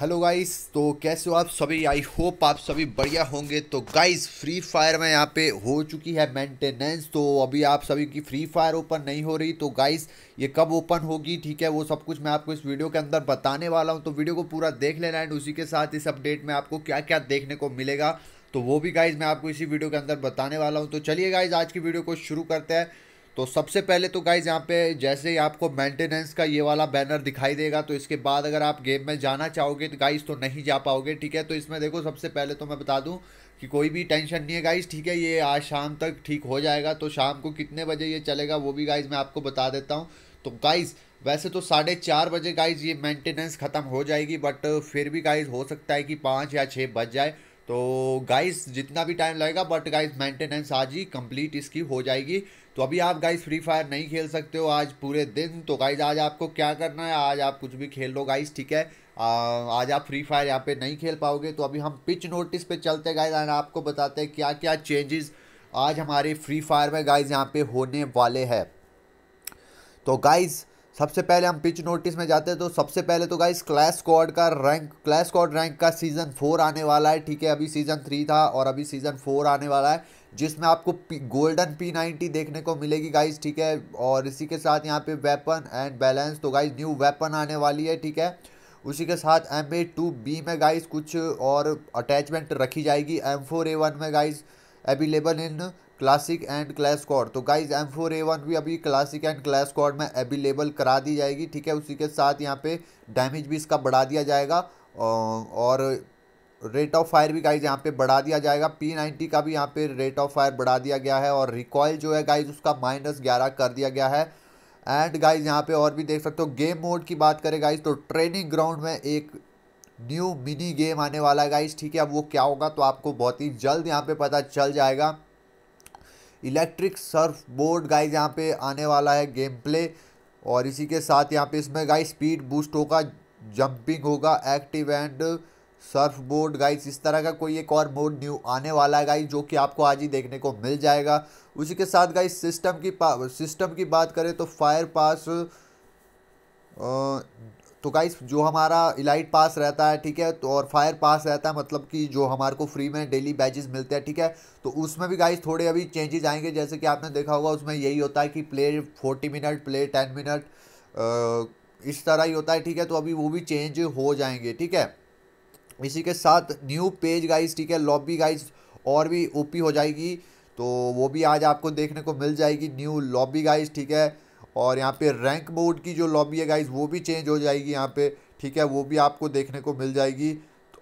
hello guys तो कैसे हो आप सभी आई होप आप सभी बढ़िया होंगे तो गाइस फ्री फायर में यहाँ पे हो चुकी है मेंटेनेंस तो अभी आप सभी की फ्री फायर ओपन नहीं हो रही तो गाइस ये कब ओपन होगी ठीक है वो सब कुछ मैं आपको इस वीडियो के अंदर बताने वाला हूँ तो वीडियो को पूरा देख लेना एंड उसी के साथ इस अपडेट में आपको क्या क्या देखने को मिलेगा तो वो भी गाइज़ मैं आपको इसी वीडियो के अंदर बताने वाला हूँ तो चलिए गाइज़ आज की वीडियो को शुरू करते हैं तो सबसे पहले तो गाइज यहाँ पे जैसे ही आपको मेंटेनेंस का ये वाला बैनर दिखाई देगा तो इसके बाद अगर आप गेम में जाना चाहोगे तो गाइज तो नहीं जा पाओगे ठीक है तो इसमें देखो सबसे पहले तो मैं बता दूँ कि कोई भी टेंशन नहीं है गाइज ठीक है ये आज शाम तक ठीक हो जाएगा तो शाम को कितने बजे ये चलेगा वो भी गाइज मैं आपको बता देता हूँ तो गाइज़ वैसे तो साढ़े चार बजे गाइज ये मेंटेनेंस ख़त्म हो जाएगी बट फिर भी गाइज हो सकता है कि पाँच या छः बज जाए तो गाइज़ जितना भी टाइम लगेगा बट गाइज मेंटेनेंस आज ही कंप्लीट इसकी हो जाएगी तो अभी आप गाइस फ्री फायर नहीं खेल सकते हो आज पूरे दिन तो गाइज आज आपको क्या करना है आज आप कुछ भी खेल लो गाइज ठीक है आ, आज आप फ्री फायर यहाँ पे नहीं खेल पाओगे तो अभी हम पिच नोटिस पे चलते गाइज एंड आपको बताते हैं क्या क्या चेंजेस आज हमारे फ्री फायर में गाइज यहाँ पे होने वाले हैं तो गाइज़ सबसे पहले हम पिच नोटिस में जाते हैं तो सबसे पहले तो गाइज़ क्लैश स्क्वाड का रैंक क्लैश स्क्वाड रैंक का सीज़न फोर आने वाला है ठीक है अभी सीज़न थ्री था और अभी सीज़न फोर आने वाला है जिसमें आपको गोल्डन पी नाइनटी देखने को मिलेगी गाइज ठीक है और इसी के साथ यहाँ पे वेपन एंड बैलेंस तो गाइज न्यू वेपन आने वाली है ठीक है उसी के साथ एम ए टू बी में गाइज कुछ और अटैचमेंट रखी जाएगी एम फोर ए वन में guys available in classic and clash cord तो guys M four A one भी अभी क्लासिक एंड क्लैश कॉर्ड में अवेलेबल करा दी जाएगी ठीक है उसी के साथ यहाँ पे डैमेज भी इसका बढ़ा दिया जाएगा और रेट ऑफ फायर भी गाइज यहाँ पे बढ़ा दिया जाएगा पी नाइन्टी का भी यहाँ पे रेट ऑफ फायर बढ़ा दिया गया है और रिकॉयल जो है गाइज उसका माइनस ग्यारह कर दिया गया है एंड गाइज यहाँ पे और भी देख सकते हो गेम मोड की बात करें गाइज तो ट्रेनिंग ग्राउंड में एक न्यू मिनी गेम आने वाला है गाइज ठीक है अब वो क्या होगा तो आपको बहुत ही जल्द यहाँ पे पता चल जाएगा इलेक्ट्रिक सर्फ बोर्ड गाइज यहाँ पे आने वाला है गेम प्ले और इसी के साथ यहाँ पे इसमें गाइज स्पीड बूस्ट होगा जंपिंग होगा active and surf board guys इस तरह का कोई एक और बोर्ड न्यू आने वाला है गाइस जो कि आपको आज ही देखने को मिल जाएगा उसी के साथ गाइस सिस्टम की सिस्टम की बात करें तो फायर पास तो गाइस जो हमारा इलाइट पास रहता है ठीक है तो और फायर पास रहता है मतलब कि जो हमारे को फ्री में डेली बैजेस मिलते हैं ठीक है तो उसमें भी गाइस थोड़े अभी चेंजेज़ आएंगे जैसे कि आपने देखा होगा उसमें यही होता है कि play forty minute play ten minute इस तरह ही होता है ठीक है तो अभी वो भी चेंज हो जाएंगे ठीक है इसी के साथ न्यू पेज गाइज ठीक है लॉबी गाइज और भी ओपी हो जाएगी तो वो भी आज आपको देखने को मिल जाएगी न्यू लॉबी गाइज ठीक है और यहाँ पे रैंक मोड की जो लॉबी है गाइज वो भी चेंज हो जाएगी यहाँ पे ठीक है वो भी आपको देखने को मिल जाएगी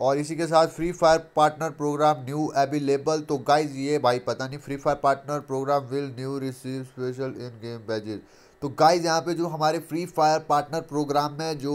और इसी के साथ free fire partner program new available तो गाइज ये भाई पता नहीं free fire partner program will new receive special in game badges तो गाइज़ यहाँ पे जो हमारे फ्री फायर पार्टनर प्रोग्राम में जो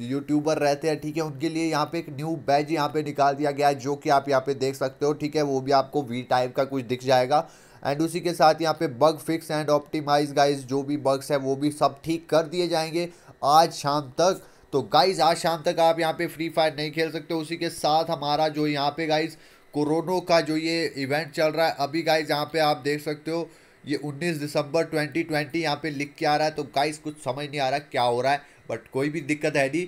यूट्यूबर रहते हैं ठीक है उनके लिए यहाँ पे एक न्यू बैज यहाँ पे निकाल दिया गया है जो कि आप यहाँ पे देख सकते हो ठीक है वो भी आपको वी टाइप का कुछ दिख जाएगा एंड उसी के साथ यहाँ पे bug fix and optimize guys जो भी बग्स है वो भी सब ठीक कर दिए जाएंगे आज शाम तक तो गाइज आज शाम तक आप यहाँ पे फ्री फायर नहीं खेल सकते उसी के साथ हमारा जो यहाँ पे गाइज कोरोनो का जो ये इवेंट चल रहा है अभी गाइज यहाँ पे आप देख सकते हो ये 19 दिसंबर 2020 यहाँ पे लिख के आ रहा है तो गाइस कुछ समझ नहीं आ रहा क्या हो रहा है बट कोई भी दिक्कत है नहीं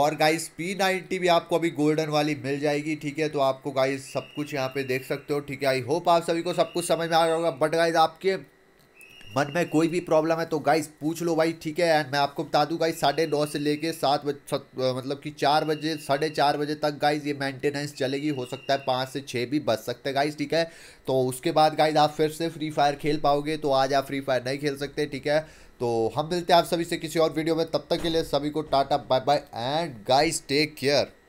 और गाइस P90 भी आपको अभी गोल्डन वाली मिल जाएगी ठीक है तो आपको गाइस सब कुछ यहाँ पे देख सकते हो ठीक है आई होप आप सभी को सब कुछ समझ में आ रहा होगा बट गाइस आपके मन में कोई भी प्रॉब्लम है तो गाइस पूछ लो भाई ठीक है एंड मैं आपको बता दूँ गाइस साढ़े नौ से लेके सात मतलब कि चार बजे साढ़े चार बजे तक गाइस ये मेंटेनेंस चलेगी हो सकता है पाँच से छः भी बच सकते हैं गाइस ठीक है तो उसके बाद गाइस आप फिर से फ्री फायर खेल पाओगे तो आज आप फ्री फायर नहीं खेल सकते ठीक है तो हम मिलते हैं आप सभी से किसी और वीडियो में तब तक के लिए सभी को tata bye bye and guys take care